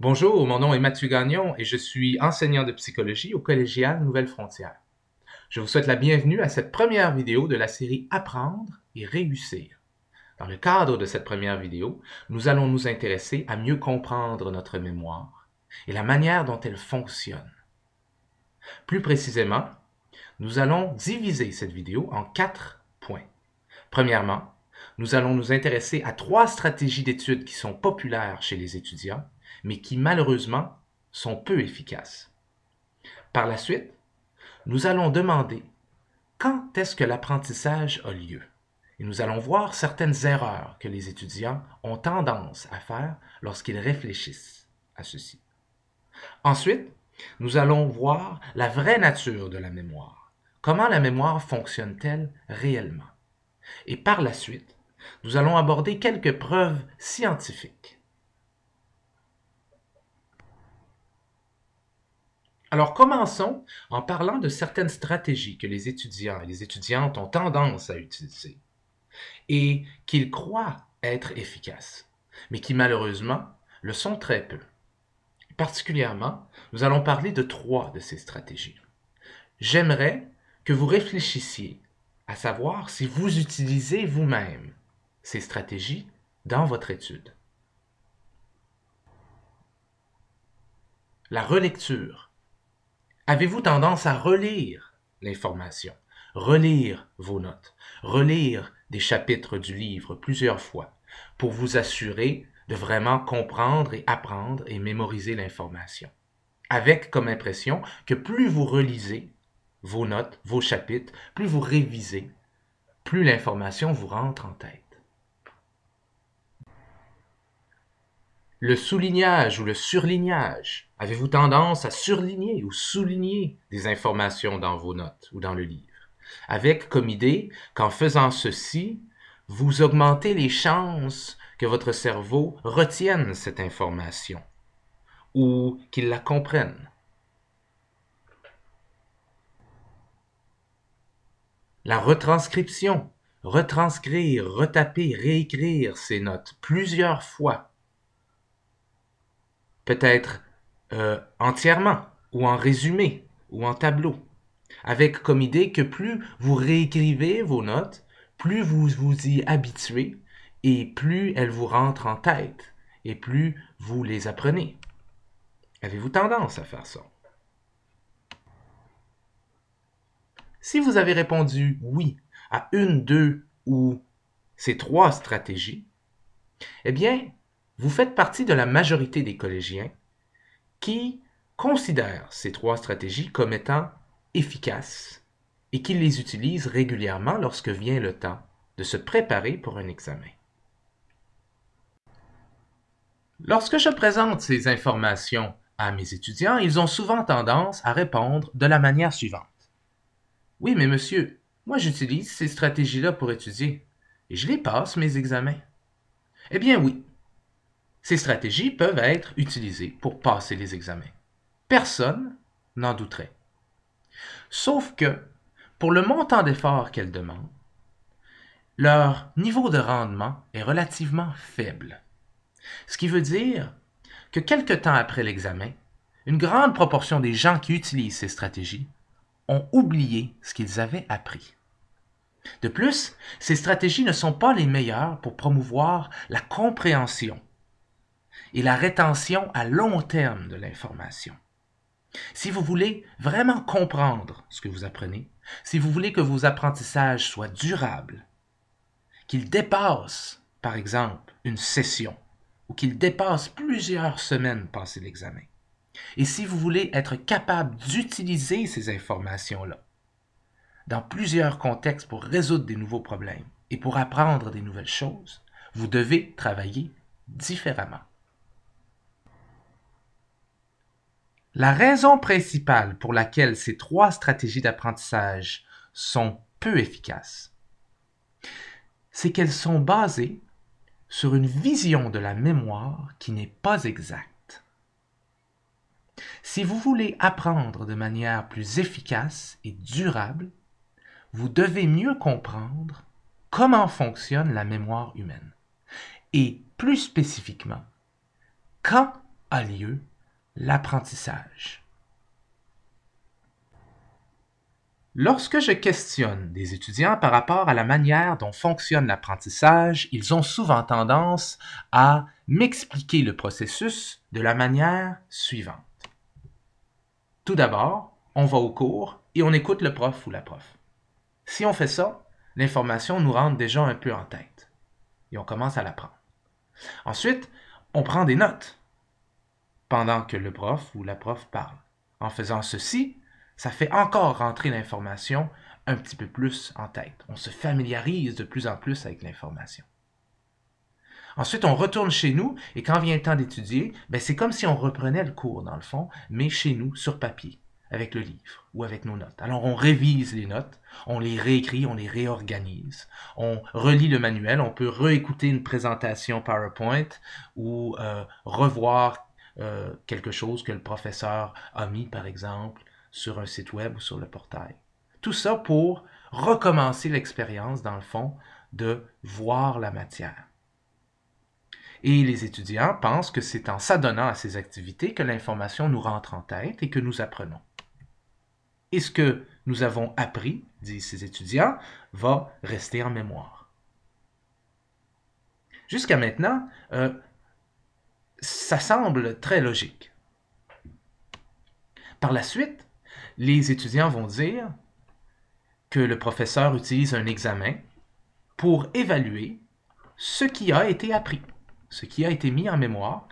Bonjour, mon nom est Mathieu Gagnon et je suis enseignant de psychologie au collégial Nouvelle Frontière. Je vous souhaite la bienvenue à cette première vidéo de la série Apprendre et réussir. Dans le cadre de cette première vidéo, nous allons nous intéresser à mieux comprendre notre mémoire et la manière dont elle fonctionne. Plus précisément, nous allons diviser cette vidéo en quatre points. Premièrement, nous allons nous intéresser à trois stratégies d'études qui sont populaires chez les étudiants mais qui malheureusement sont peu efficaces. Par la suite, nous allons demander quand est-ce que l'apprentissage a lieu. Et nous allons voir certaines erreurs que les étudiants ont tendance à faire lorsqu'ils réfléchissent à ceci. Ensuite, nous allons voir la vraie nature de la mémoire. Comment la mémoire fonctionne-t-elle réellement? Et par la suite, nous allons aborder quelques preuves scientifiques Alors commençons en parlant de certaines stratégies que les étudiants et les étudiantes ont tendance à utiliser et qu'ils croient être efficaces, mais qui malheureusement le sont très peu. Particulièrement, nous allons parler de trois de ces stratégies. J'aimerais que vous réfléchissiez à savoir si vous utilisez vous-même ces stratégies dans votre étude. La relecture Avez-vous tendance à relire l'information, relire vos notes, relire des chapitres du livre plusieurs fois pour vous assurer de vraiment comprendre et apprendre et mémoriser l'information. Avec comme impression que plus vous relisez vos notes, vos chapitres, plus vous révisez, plus l'information vous rentre en tête. Le soulignage ou le surlignage. Avez-vous tendance à surligner ou souligner des informations dans vos notes ou dans le livre? Avec comme idée qu'en faisant ceci, vous augmentez les chances que votre cerveau retienne cette information ou qu'il la comprenne. La retranscription. Retranscrire, retaper, réécrire ces notes plusieurs fois peut-être euh, entièrement, ou en résumé, ou en tableau, avec comme idée que plus vous réécrivez vos notes, plus vous vous y habituez, et plus elles vous rentrent en tête, et plus vous les apprenez. Avez-vous tendance à faire ça? Si vous avez répondu oui à une, deux ou ces trois stratégies, eh bien, vous faites partie de la majorité des collégiens qui considèrent ces trois stratégies comme étant efficaces et qui les utilisent régulièrement lorsque vient le temps de se préparer pour un examen. Lorsque je présente ces informations à mes étudiants, ils ont souvent tendance à répondre de la manière suivante. Oui, mais monsieur, moi j'utilise ces stratégies-là pour étudier, et je les passe mes examens. Eh bien oui, ces stratégies peuvent être utilisées pour passer les examens. Personne n'en douterait. Sauf que, pour le montant d'effort qu'elles demandent, leur niveau de rendement est relativement faible. Ce qui veut dire que quelque temps après l'examen, une grande proportion des gens qui utilisent ces stratégies ont oublié ce qu'ils avaient appris. De plus, ces stratégies ne sont pas les meilleures pour promouvoir la compréhension et la rétention à long terme de l'information. Si vous voulez vraiment comprendre ce que vous apprenez, si vous voulez que vos apprentissages soient durables, qu'ils dépassent, par exemple, une session, ou qu'ils dépassent plusieurs semaines passées l'examen, et si vous voulez être capable d'utiliser ces informations-là dans plusieurs contextes pour résoudre des nouveaux problèmes et pour apprendre des nouvelles choses, vous devez travailler différemment. La raison principale pour laquelle ces trois stratégies d'apprentissage sont peu efficaces, c'est qu'elles sont basées sur une vision de la mémoire qui n'est pas exacte. Si vous voulez apprendre de manière plus efficace et durable, vous devez mieux comprendre comment fonctionne la mémoire humaine et plus spécifiquement, quand a lieu l'apprentissage. Lorsque je questionne des étudiants par rapport à la manière dont fonctionne l'apprentissage, ils ont souvent tendance à m'expliquer le processus de la manière suivante. Tout d'abord, on va au cours et on écoute le prof ou la prof. Si on fait ça, l'information nous rentre déjà un peu en tête et on commence à l'apprendre. Ensuite, on prend des notes pendant que le prof ou la prof parle. En faisant ceci, ça fait encore rentrer l'information un petit peu plus en tête. On se familiarise de plus en plus avec l'information. Ensuite, on retourne chez nous et quand vient le temps d'étudier, ben, c'est comme si on reprenait le cours dans le fond, mais chez nous, sur papier, avec le livre ou avec nos notes. Alors on révise les notes, on les réécrit, on les réorganise, on relit le manuel, on peut réécouter une présentation PowerPoint ou euh, revoir euh, quelque chose que le professeur a mis, par exemple, sur un site web ou sur le portail. Tout ça pour recommencer l'expérience, dans le fond, de voir la matière. Et les étudiants pensent que c'est en s'adonnant à ces activités que l'information nous rentre en tête et que nous apprenons. Et ce que nous avons appris, disent ces étudiants, va rester en mémoire. Jusqu'à maintenant, euh, ça semble très logique. Par la suite, les étudiants vont dire que le professeur utilise un examen pour évaluer ce qui a été appris, ce qui a été mis en mémoire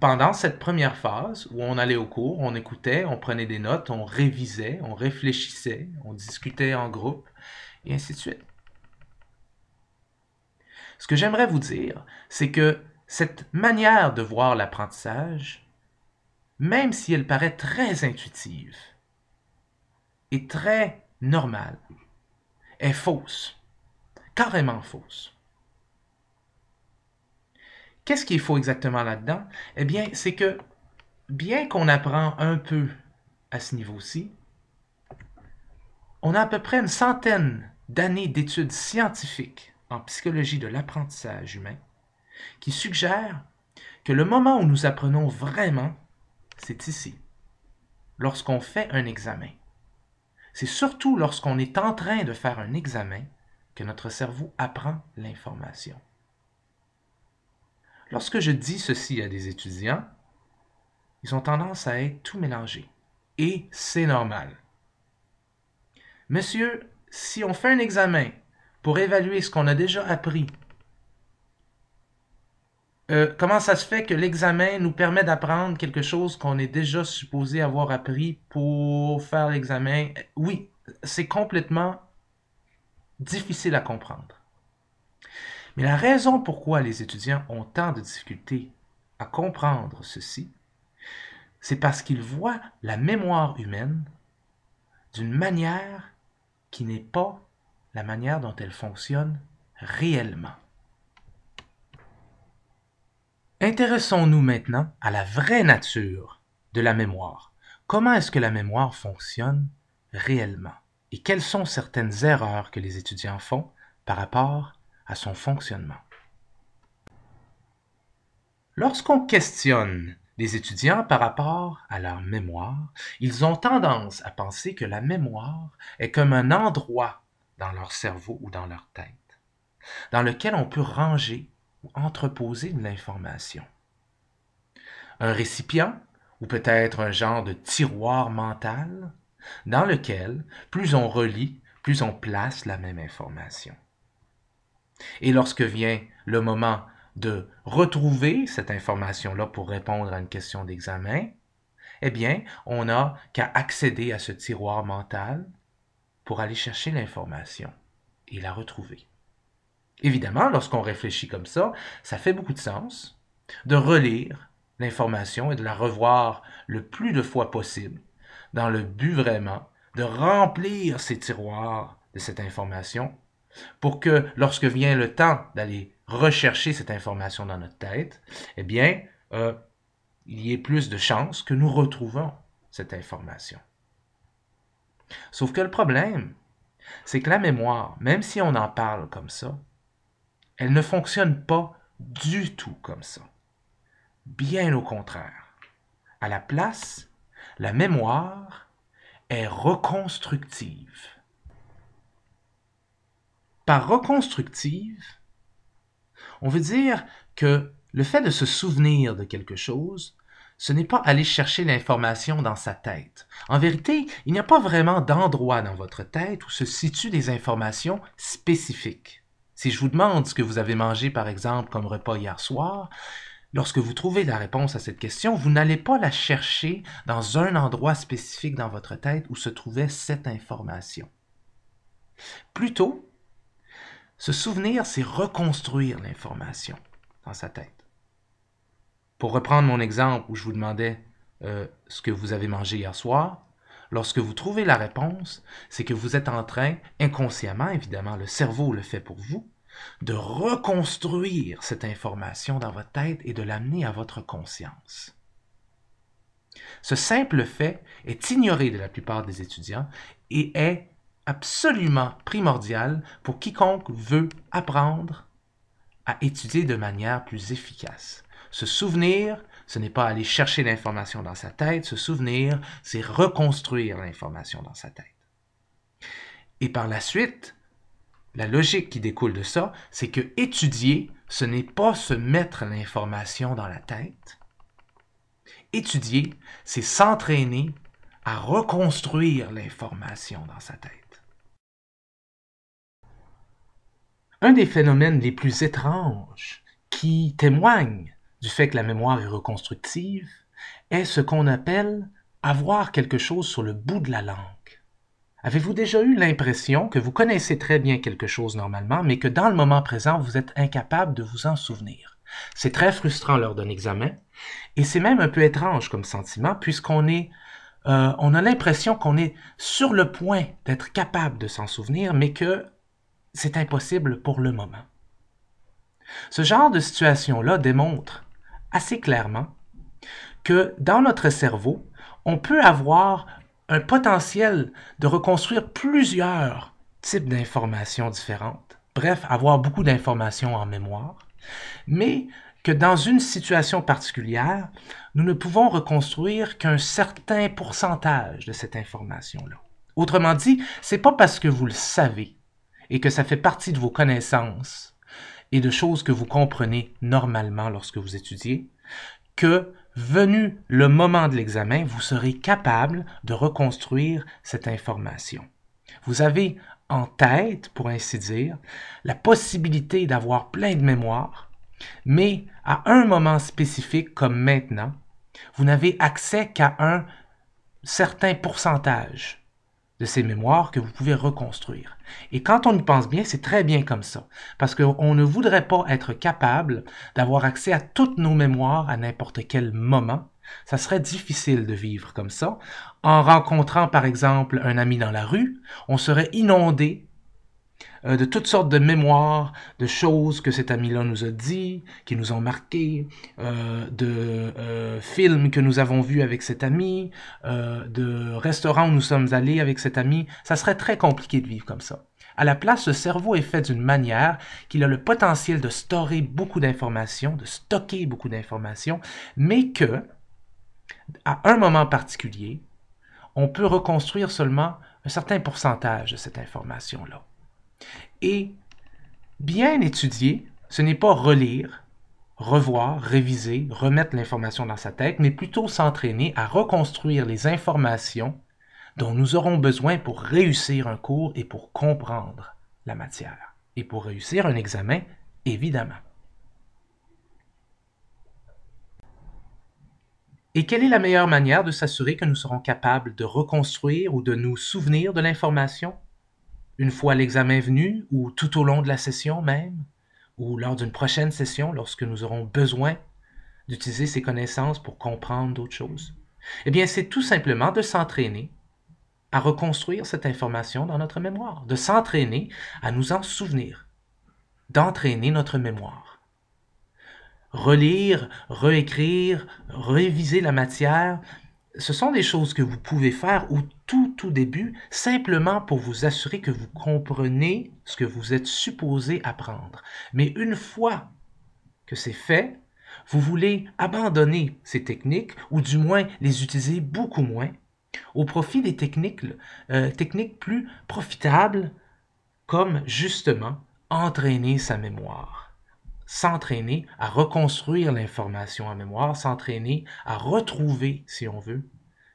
pendant cette première phase où on allait au cours, on écoutait, on prenait des notes, on révisait, on réfléchissait, on discutait en groupe, et ainsi de suite. Ce que j'aimerais vous dire, c'est que cette manière de voir l'apprentissage, même si elle paraît très intuitive et très normale, est fausse, carrément fausse. Qu'est-ce qu'il faut exactement là-dedans? Eh bien, c'est que bien qu'on apprend un peu à ce niveau-ci, on a à peu près une centaine d'années d'études scientifiques en psychologie de l'apprentissage humain qui suggère que le moment où nous apprenons vraiment, c'est ici, lorsqu'on fait un examen. C'est surtout lorsqu'on est en train de faire un examen que notre cerveau apprend l'information. Lorsque je dis ceci à des étudiants, ils ont tendance à être tout mélangés. Et c'est normal. Monsieur, si on fait un examen pour évaluer ce qu'on a déjà appris euh, comment ça se fait que l'examen nous permet d'apprendre quelque chose qu'on est déjà supposé avoir appris pour faire l'examen? Oui, c'est complètement difficile à comprendre. Mais la raison pourquoi les étudiants ont tant de difficultés à comprendre ceci, c'est parce qu'ils voient la mémoire humaine d'une manière qui n'est pas la manière dont elle fonctionne réellement. Intéressons-nous maintenant à la vraie nature de la mémoire. Comment est-ce que la mémoire fonctionne réellement et quelles sont certaines erreurs que les étudiants font par rapport à son fonctionnement. Lorsqu'on questionne les étudiants par rapport à leur mémoire, ils ont tendance à penser que la mémoire est comme un endroit dans leur cerveau ou dans leur tête, dans lequel on peut ranger entreposer de l'information. Un récipient, ou peut-être un genre de tiroir mental, dans lequel plus on relie, plus on place la même information. Et lorsque vient le moment de retrouver cette information-là pour répondre à une question d'examen, eh bien, on n'a qu'à accéder à ce tiroir mental pour aller chercher l'information et la retrouver. Évidemment, lorsqu'on réfléchit comme ça, ça fait beaucoup de sens de relire l'information et de la revoir le plus de fois possible, dans le but vraiment de remplir ces tiroirs de cette information pour que lorsque vient le temps d'aller rechercher cette information dans notre tête, eh bien, euh, il y ait plus de chances que nous retrouvons cette information. Sauf que le problème, c'est que la mémoire, même si on en parle comme ça, elle ne fonctionne pas du tout comme ça. Bien au contraire. À la place, la mémoire est reconstructive. Par reconstructive, on veut dire que le fait de se souvenir de quelque chose, ce n'est pas aller chercher l'information dans sa tête. En vérité, il n'y a pas vraiment d'endroit dans votre tête où se situent des informations spécifiques. Si je vous demande ce que vous avez mangé, par exemple, comme repas hier soir, lorsque vous trouvez la réponse à cette question, vous n'allez pas la chercher dans un endroit spécifique dans votre tête où se trouvait cette information. Plutôt, se souvenir, c'est reconstruire l'information dans sa tête. Pour reprendre mon exemple où je vous demandais euh, ce que vous avez mangé hier soir, lorsque vous trouvez la réponse, c'est que vous êtes en train, inconsciemment évidemment, le cerveau le fait pour vous, de reconstruire cette information dans votre tête et de l'amener à votre conscience. Ce simple fait est ignoré de la plupart des étudiants et est absolument primordial pour quiconque veut apprendre à étudier de manière plus efficace. Se souvenir, ce n'est pas aller chercher l'information dans sa tête, se souvenir, c'est reconstruire l'information dans sa tête. Et par la suite, la logique qui découle de ça, c'est que étudier, ce n'est pas se mettre l'information dans la tête. Étudier, c'est s'entraîner à reconstruire l'information dans sa tête. Un des phénomènes les plus étranges qui témoignent du fait que la mémoire est reconstructive est ce qu'on appelle avoir quelque chose sur le bout de la langue. Avez-vous déjà eu l'impression que vous connaissez très bien quelque chose normalement, mais que dans le moment présent, vous êtes incapable de vous en souvenir? C'est très frustrant lors d'un examen, et c'est même un peu étrange comme sentiment, puisqu'on est... Euh, on a l'impression qu'on est sur le point d'être capable de s'en souvenir, mais que c'est impossible pour le moment. Ce genre de situation-là démontre assez clairement que dans notre cerveau, on peut avoir un potentiel de reconstruire plusieurs types d'informations différentes, bref, avoir beaucoup d'informations en mémoire, mais que dans une situation particulière, nous ne pouvons reconstruire qu'un certain pourcentage de cette information-là. Autrement dit, c'est pas parce que vous le savez et que ça fait partie de vos connaissances et de choses que vous comprenez normalement lorsque vous étudiez que Venu le moment de l'examen, vous serez capable de reconstruire cette information. Vous avez en tête, pour ainsi dire, la possibilité d'avoir plein de mémoire, mais à un moment spécifique comme maintenant, vous n'avez accès qu'à un certain pourcentage de ces mémoires que vous pouvez reconstruire. Et quand on y pense bien, c'est très bien comme ça, parce qu'on ne voudrait pas être capable d'avoir accès à toutes nos mémoires à n'importe quel moment. Ça serait difficile de vivre comme ça. En rencontrant par exemple un ami dans la rue, on serait inondé euh, de toutes sortes de mémoires, de choses que cet ami-là nous a dit, qui nous ont marqué, euh, de euh, films que nous avons vus avec cet ami, de restaurants où nous sommes allés avec cet ami. Ça serait très compliqué de vivre comme ça. À la place, le cerveau est fait d'une manière qu'il a le potentiel de stocker beaucoup d'informations, de stocker beaucoup d'informations, mais que, à un moment particulier, on peut reconstruire seulement un certain pourcentage de cette information-là. Et bien étudier, ce n'est pas relire, revoir, réviser, remettre l'information dans sa tête, mais plutôt s'entraîner à reconstruire les informations dont nous aurons besoin pour réussir un cours et pour comprendre la matière, et pour réussir un examen, évidemment. Et quelle est la meilleure manière de s'assurer que nous serons capables de reconstruire ou de nous souvenir de l'information une fois l'examen venu, ou tout au long de la session même, ou lors d'une prochaine session, lorsque nous aurons besoin d'utiliser ces connaissances pour comprendre d'autres choses? Eh bien, c'est tout simplement de s'entraîner à reconstruire cette information dans notre mémoire, de s'entraîner à nous en souvenir, d'entraîner notre mémoire. Relire, réécrire, réviser la matière, ce sont des choses que vous pouvez faire ou tout, tout début, simplement pour vous assurer que vous comprenez ce que vous êtes supposé apprendre. Mais une fois que c'est fait, vous voulez abandonner ces techniques, ou du moins les utiliser beaucoup moins, au profit des techniques, euh, techniques plus profitables, comme justement entraîner sa mémoire s'entraîner à reconstruire l'information en mémoire, s'entraîner à retrouver, si on veut,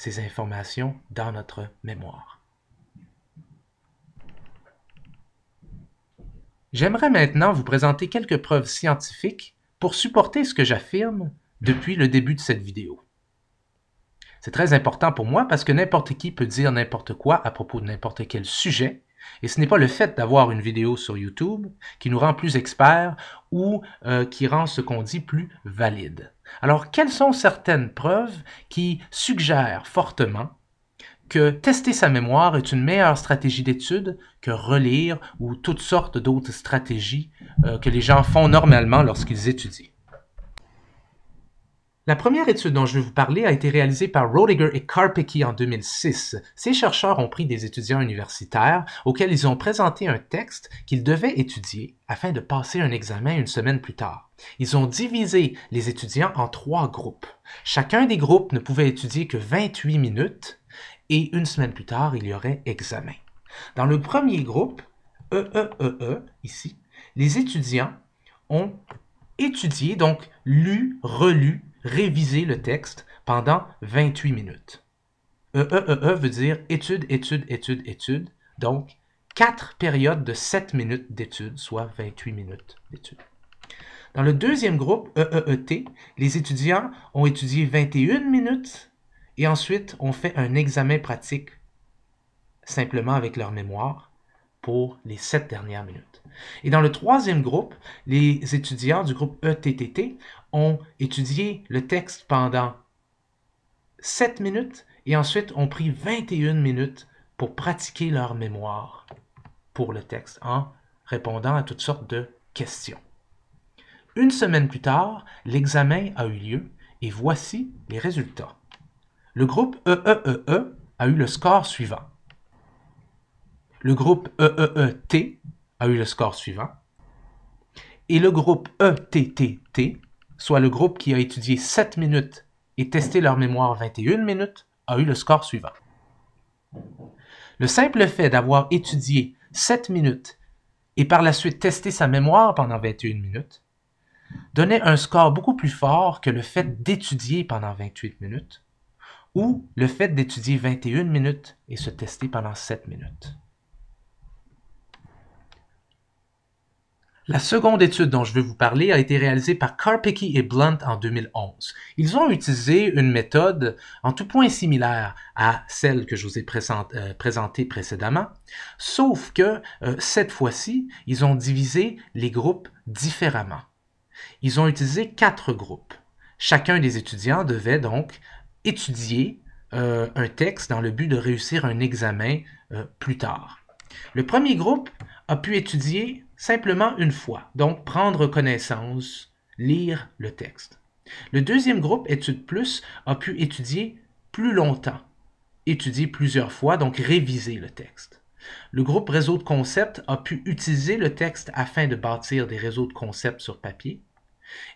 ces informations dans notre mémoire. J'aimerais maintenant vous présenter quelques preuves scientifiques pour supporter ce que j'affirme depuis le début de cette vidéo. C'est très important pour moi parce que n'importe qui peut dire n'importe quoi à propos de n'importe quel sujet, et ce n'est pas le fait d'avoir une vidéo sur YouTube qui nous rend plus experts ou euh, qui rend ce qu'on dit plus valide. Alors, quelles sont certaines preuves qui suggèrent fortement que tester sa mémoire est une meilleure stratégie d'étude que relire ou toutes sortes d'autres stratégies euh, que les gens font normalement lorsqu'ils étudient? La première étude dont je vais vous parler a été réalisée par Rodiger et Karpicki en 2006. Ces chercheurs ont pris des étudiants universitaires auxquels ils ont présenté un texte qu'ils devaient étudier afin de passer un examen une semaine plus tard. Ils ont divisé les étudiants en trois groupes. Chacun des groupes ne pouvait étudier que 28 minutes et une semaine plus tard, il y aurait examen. Dans le premier groupe, EEEE, e, e, e, ici, les étudiants ont étudié, donc lu, relu réviser le texte pendant 28 minutes. EEEE e, e, e veut dire étude, étude, étude, étude. Donc, 4 périodes de 7 minutes d'étude, soit 28 minutes d'étude. Dans le deuxième groupe, EEET, les étudiants ont étudié 21 minutes et ensuite ont fait un examen pratique simplement avec leur mémoire pour les sept dernières minutes. Et dans le troisième groupe, les étudiants du groupe ETTT ont étudié le texte pendant sept minutes et ensuite ont pris 21 minutes pour pratiquer leur mémoire pour le texte en répondant à toutes sortes de questions. Une semaine plus tard, l'examen a eu lieu et voici les résultats. Le groupe EEEE e e e a eu le score suivant. Le groupe EEET a eu le score suivant. Et le groupe ETTT, soit le groupe qui a étudié 7 minutes et testé leur mémoire 21 minutes, a eu le score suivant. Le simple fait d'avoir étudié 7 minutes et par la suite testé sa mémoire pendant 21 minutes donnait un score beaucoup plus fort que le fait d'étudier pendant 28 minutes ou le fait d'étudier 21 minutes et se tester pendant 7 minutes. La seconde étude dont je veux vous parler a été réalisée par Karpicki et Blunt en 2011. Ils ont utilisé une méthode en tout point similaire à celle que je vous ai euh, présentée précédemment, sauf que euh, cette fois-ci, ils ont divisé les groupes différemment. Ils ont utilisé quatre groupes. Chacun des étudiants devait donc étudier euh, un texte dans le but de réussir un examen plus tard. Le premier groupe a pu étudier simplement une fois, donc prendre connaissance, lire le texte. Le deuxième groupe, Études Plus, a pu étudier plus longtemps, étudier plusieurs fois, donc réviser le texte. Le groupe Réseau de concepts a pu utiliser le texte afin de bâtir des réseaux de concepts sur papier.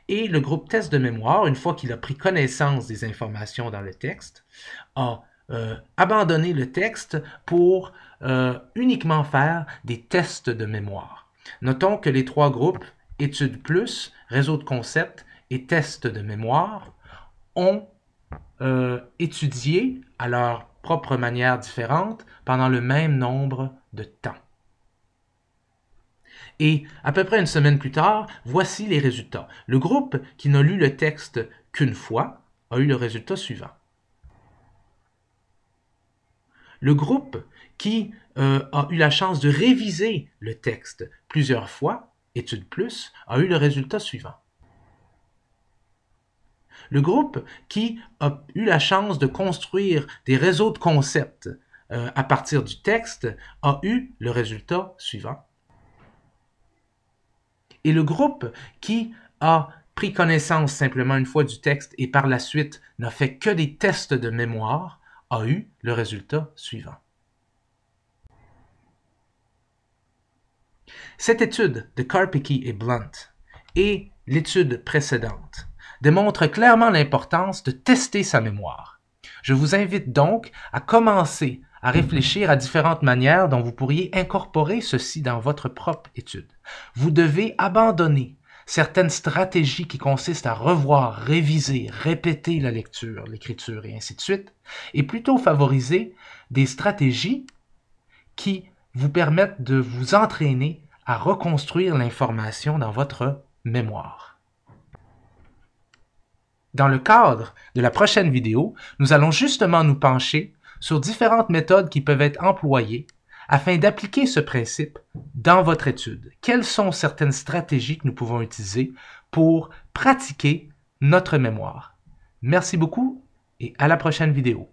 Et le groupe Test de mémoire, une fois qu'il a pris connaissance des informations dans le texte, a euh, abandonné le texte pour euh, uniquement faire des tests de mémoire. Notons que les trois groupes, études plus, réseau de concepts et tests de mémoire, ont euh, étudié à leur propre manière différente pendant le même nombre de temps. Et à peu près une semaine plus tard, voici les résultats. Le groupe qui n'a lu le texte qu'une fois a eu le résultat suivant. Le groupe qui euh, a eu la chance de réviser le texte plusieurs fois, étude plus, a eu le résultat suivant. Le groupe qui a eu la chance de construire des réseaux de concepts euh, à partir du texte a eu le résultat suivant. Et le groupe qui a pris connaissance simplement une fois du texte et par la suite n'a fait que des tests de mémoire a eu le résultat suivant. Cette étude de Karpicki et Blunt et l'étude précédente démontrent clairement l'importance de tester sa mémoire. Je vous invite donc à commencer à réfléchir à différentes manières dont vous pourriez incorporer ceci dans votre propre étude. Vous devez abandonner certaines stratégies qui consistent à revoir, réviser, répéter la lecture, l'écriture et ainsi de suite, et plutôt favoriser des stratégies qui vous permettent de vous entraîner à reconstruire l'information dans votre mémoire. Dans le cadre de la prochaine vidéo, nous allons justement nous pencher sur différentes méthodes qui peuvent être employées afin d'appliquer ce principe dans votre étude. Quelles sont certaines stratégies que nous pouvons utiliser pour pratiquer notre mémoire? Merci beaucoup et à la prochaine vidéo.